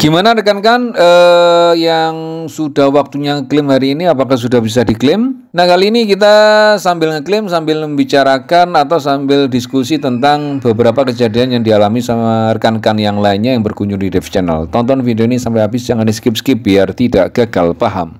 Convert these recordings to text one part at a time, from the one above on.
Gimana rekan-rekan eh, yang sudah waktunya klaim hari ini apakah sudah bisa diklaim? Nah kali ini kita sambil ngeklaim sambil membicarakan atau sambil diskusi tentang beberapa kejadian yang dialami sama rekan-rekan yang lainnya yang berkunjung di Dev Channel. Tonton video ini sampai habis jangan di skip-skip biar tidak gagal paham.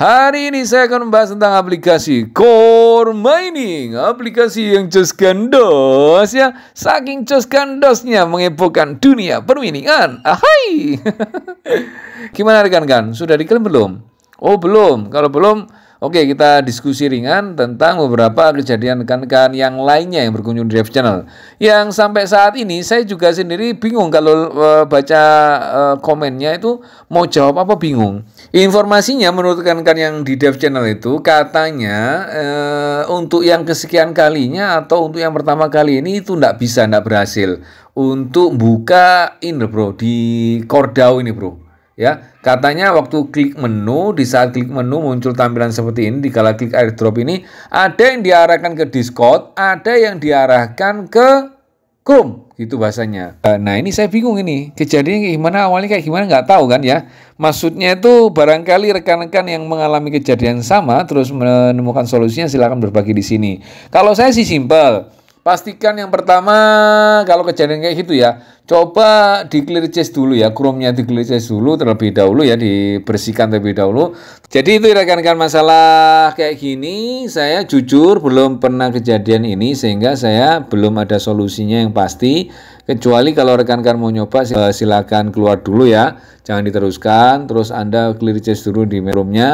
Hari ini saya akan membahas tentang aplikasi Core Mining, aplikasi yang just gandos ya, saking just gandosnya menghebohkan dunia perminingan. Ahai. Gimana rekan-rekan? Sudah diklaim belum? Oh belum. Kalau belum, Oke, kita diskusi ringan tentang beberapa kejadian rekan-rekan yang lainnya yang berkunjung di Dev Channel. Yang sampai saat ini saya juga sendiri bingung kalau e, baca e, komennya itu mau jawab apa bingung. Informasinya menurut rekan-rekan yang di Dev Channel itu katanya e, untuk yang kesekian kalinya atau untuk yang pertama kali ini itu tidak bisa, tidak berhasil untuk buka ini bro di Kordau ini bro ya katanya waktu klik menu di saat klik menu muncul tampilan seperti ini Di kala klik airdrop ini ada yang diarahkan ke Discord ada yang diarahkan ke Chrome gitu bahasanya eh, nah ini saya bingung ini kejadiannya gimana awalnya kayak gimana nggak tahu kan ya maksudnya itu barangkali rekan-rekan yang mengalami kejadian sama terus menemukan solusinya silahkan berbagi di sini kalau saya sih simpel Pastikan yang pertama kalau kejadian kayak gitu ya, coba di clear chest dulu ya, Chrome-nya di clear chest dulu terlebih dahulu ya, dibersihkan terlebih dahulu. Jadi itu rekan-rekan masalah kayak gini, saya jujur belum pernah kejadian ini sehingga saya belum ada solusinya yang pasti. Kecuali kalau rekan-rekan mau nyoba eh, silakan keluar dulu ya, jangan diteruskan. Terus Anda clear chest dulu di Chrome-nya.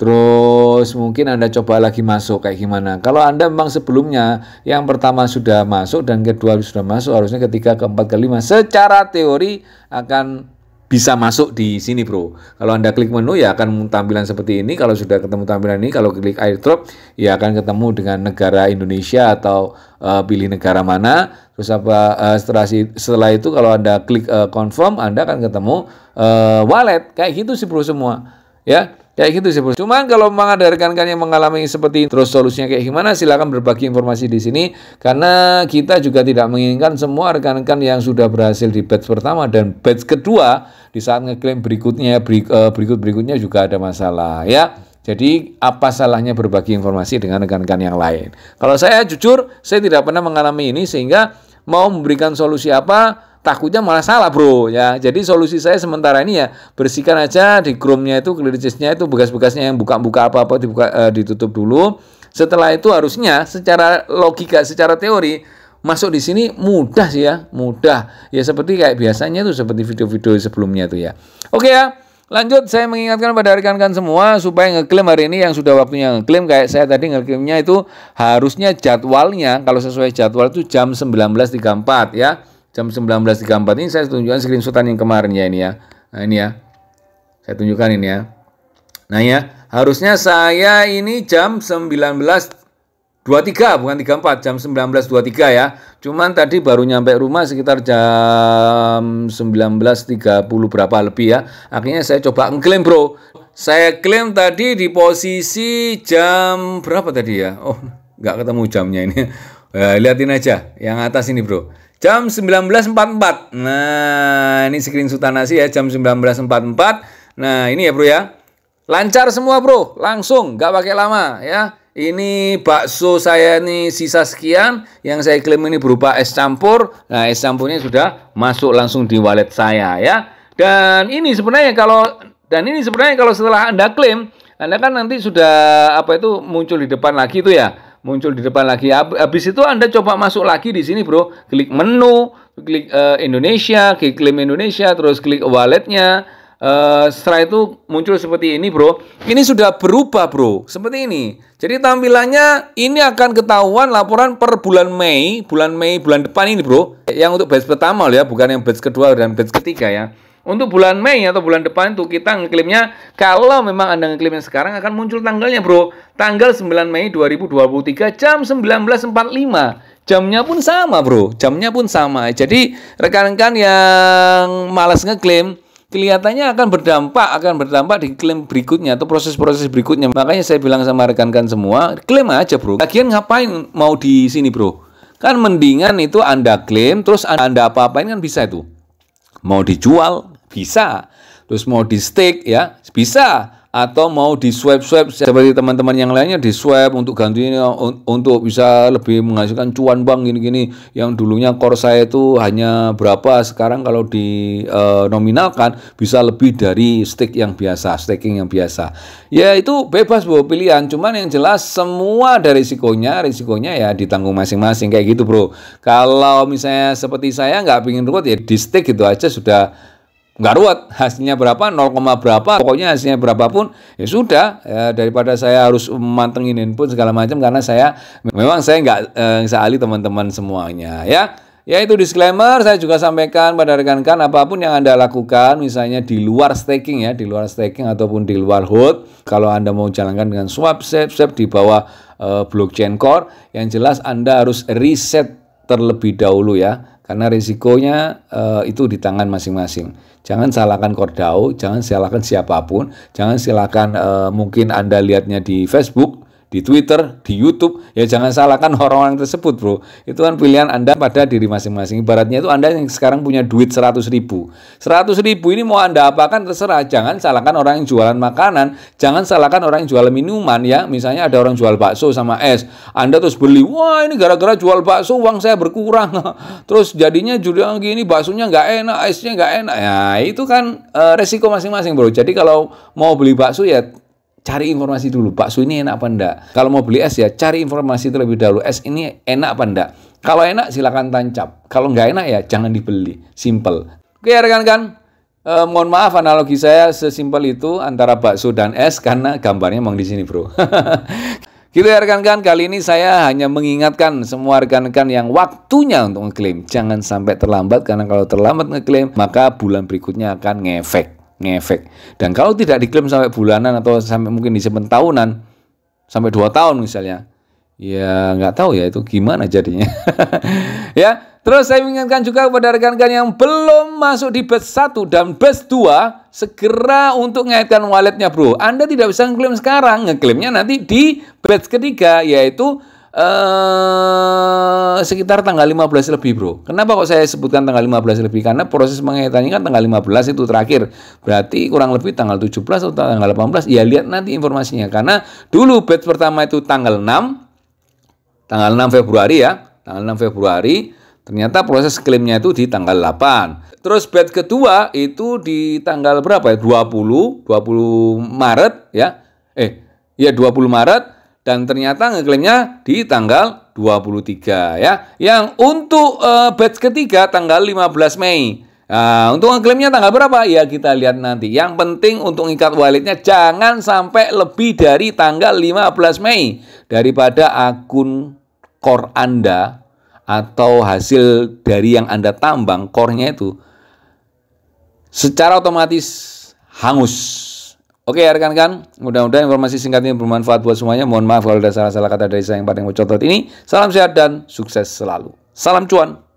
Terus mungkin Anda coba lagi masuk kayak gimana. Kalau Anda memang sebelumnya yang pertama sudah masuk dan kedua sudah masuk, harusnya ketiga, keempat, kelima secara teori akan bisa masuk di sini bro. Kalau Anda klik menu ya akan tampilan seperti ini. Kalau sudah ketemu tampilan ini, kalau klik airdrop ya akan ketemu dengan negara Indonesia atau uh, pilih negara mana. Terus apa uh, setelah, setelah itu kalau Anda klik uh, confirm, Anda akan ketemu uh, wallet. Kayak gitu sih bro semua. Ya, ya gitu sih bos. Cuman kalau memang ada rekan-rekan yang mengalami seperti ini, terus solusinya kayak gimana, silahkan berbagi informasi di sini. Karena kita juga tidak menginginkan semua rekan-rekan yang sudah berhasil di batch pertama dan batch kedua di saat ngeklaim berikutnya, eh, berikut-berikutnya juga ada masalah ya. Jadi apa salahnya berbagi informasi dengan rekan-rekan yang lain? Kalau saya jujur, saya tidak pernah mengalami ini sehingga mau memberikan solusi apa takutnya malah salah bro ya. Jadi solusi saya sementara ini ya bersihkan aja di chrome-nya itu clear itu bekas-bekasnya yang buka-buka apa-apa dibuka uh, ditutup dulu. Setelah itu harusnya secara logika, secara teori masuk di sini mudah sih ya, mudah. Ya seperti kayak biasanya tuh seperti video-video sebelumnya tuh ya. Oke ya. Lanjut saya mengingatkan pada rekan-rekan semua supaya ngeklaim hari ini yang sudah waktunya ngeklaim kayak saya tadi ngeklaimnya itu harusnya jadwalnya kalau sesuai jadwal itu jam 19.34 ya jam 19.34 ini saya tunjukkan screenshotan yang kemarin ya ini ya. Nah ini ya. Saya tunjukkan ini ya. Nah ya, harusnya saya ini jam 19.23 bukan 34, jam 19.23 ya. Cuman tadi baru nyampe rumah sekitar jam 19.30 berapa lebih ya. Akhirnya saya coba ngeklaim bro. Saya klaim tadi di posisi jam berapa tadi ya? Oh, nggak ketemu jamnya ini. Eh, lihatin aja yang atas ini bro jam 19.44. Nah, ini screen nasi ya jam 19.44. Nah, ini ya bro ya. Lancar semua bro, langsung, nggak pakai lama ya. Ini bakso saya ini sisa sekian, yang saya klaim ini berupa es campur. Nah, es campurnya sudah masuk langsung di wallet saya ya. Dan ini sebenarnya kalau dan ini sebenarnya kalau setelah Anda klaim, Anda kan nanti sudah apa itu muncul di depan lagi itu ya muncul di depan lagi. Habis itu Anda coba masuk lagi di sini, Bro. Klik menu, klik uh, Indonesia, klik klaim Indonesia, terus klik walletnya. Uh, setelah itu muncul seperti ini, Bro. Ini sudah berubah, Bro. Seperti ini. Jadi tampilannya ini akan ketahuan laporan per bulan Mei, bulan Mei bulan depan ini, Bro. Yang untuk batch pertama loh ya, bukan yang batch kedua dan batch ketiga ya. Untuk bulan Mei atau bulan depan itu kita ngeklaimnya kalau memang Anda ngeklaimnya sekarang akan muncul tanggalnya, Bro. Tanggal 9 Mei 2023 jam 19.45. Jamnya pun sama, Bro. Jamnya pun sama. Jadi rekan-rekan yang malas ngeklaim kelihatannya akan berdampak akan berdampak di klaim berikutnya atau proses-proses berikutnya. Makanya saya bilang sama rekan-rekan semua, klaim aja, Bro. Lagian ngapain mau di sini, Bro? Kan mendingan itu Anda klaim terus Anda apa-apain kan bisa itu. Mau dijual, bisa. Terus mau di stick ya, bisa. Atau mau di swab swab seperti teman-teman yang lainnya di swab untuk ganti ini untuk bisa lebih menghasilkan cuan bang gini-gini. Yang dulunya core saya itu hanya berapa, sekarang kalau di e, nominalkan bisa lebih dari stake yang biasa, staking yang biasa. Ya itu bebas bro pilihan. Cuman yang jelas semua ada risikonya, risikonya ya ditanggung masing-masing kayak gitu bro. Kalau misalnya seperti saya nggak pingin ruwet ya di stake gitu aja sudah nggak ruwet hasilnya berapa 0, berapa pokoknya hasilnya berapapun ya sudah ya, daripada saya harus mantengin pun segala macam karena saya memang saya nggak eh, seali teman-teman semuanya ya ya itu disclaimer saya juga sampaikan pada rekan-rekan apapun yang anda lakukan misalnya di luar staking ya di luar staking ataupun di luar hold kalau anda mau jalankan dengan swap swap di bawah eh, blockchain core yang jelas anda harus reset terlebih dahulu ya karena risikonya uh, itu di tangan masing-masing. Jangan salahkan Kordau, jangan salahkan siapapun, jangan salahkan uh, mungkin Anda lihatnya di Facebook di Twitter, di YouTube, ya jangan salahkan orang-orang tersebut bro. Itu kan pilihan Anda pada diri masing-masing. Ibaratnya itu Anda yang sekarang punya duit 100 ribu. 100 ribu ini mau Anda apakan terserah. Jangan salahkan orang yang jualan makanan. Jangan salahkan orang yang jual minuman ya. Misalnya ada orang jual bakso sama es. Anda terus beli, wah ini gara-gara jual bakso uang saya berkurang. Terus jadinya juga gini baksonya nggak enak, esnya nggak enak. Ya itu kan eh, resiko masing-masing bro. Jadi kalau mau beli bakso ya cari informasi dulu bakso ini enak apa enggak kalau mau beli es ya cari informasi terlebih dahulu es ini enak apa enggak kalau enak silakan tancap kalau nggak enak ya jangan dibeli simple oke rekan-rekan e, mohon maaf analogi saya sesimpel itu antara bakso dan es karena gambarnya memang di sini bro Gitu ya rekan-rekan, kali ini saya hanya mengingatkan semua rekan-rekan yang waktunya untuk ngeklaim. Jangan sampai terlambat, karena kalau terlambat ngeklaim, maka bulan berikutnya akan ngefek ngefek. Dan kalau tidak diklaim sampai bulanan atau sampai mungkin disimpan tahunan, sampai dua tahun misalnya, ya nggak tahu ya itu gimana jadinya. ya, terus saya ingatkan juga kepada rekan-rekan yang belum masuk di batch 1 dan batch 2, segera untuk ngaitkan walletnya bro. Anda tidak bisa ngeklaim sekarang, ngeklaimnya nanti di batch ketiga, yaitu eh, sekitar tanggal 15 lebih bro. Kenapa kok saya sebutkan tanggal 15 lebih? Karena proses mengaitannya kan tanggal 15 itu terakhir. Berarti kurang lebih tanggal 17 atau tanggal 18. Ya lihat nanti informasinya. Karena dulu batch pertama itu tanggal 6. Tanggal 6 Februari ya. Tanggal 6 Februari. Ternyata proses klaimnya itu di tanggal 8. Terus batch kedua itu di tanggal berapa ya? 20, 20 Maret ya. Eh, ya 20 Maret dan ternyata ngeklaimnya di tanggal 23 ya. Yang untuk uh, batch ketiga tanggal 15 Mei. Nah, untuk ngeklaimnya tanggal berapa? Ya kita lihat nanti. Yang penting untuk ikat walletnya jangan sampai lebih dari tanggal 15 Mei daripada akun core Anda atau hasil dari yang Anda tambang core-nya itu secara otomatis hangus Oke ya rekan-rekan, mudah-mudahan informasi singkat ini bermanfaat buat semuanya. Mohon maaf kalau ada salah-salah kata dari saya yang paling mencotot ini. Salam sehat dan sukses selalu. Salam cuan.